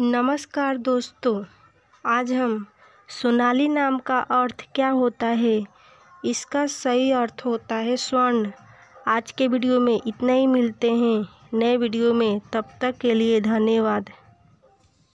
नमस्कार दोस्तों आज हम सोनाली नाम का अर्थ क्या होता है इसका सही अर्थ होता है स्वर्ण आज के वीडियो में इतना ही मिलते हैं नए वीडियो में तब तक के लिए धन्यवाद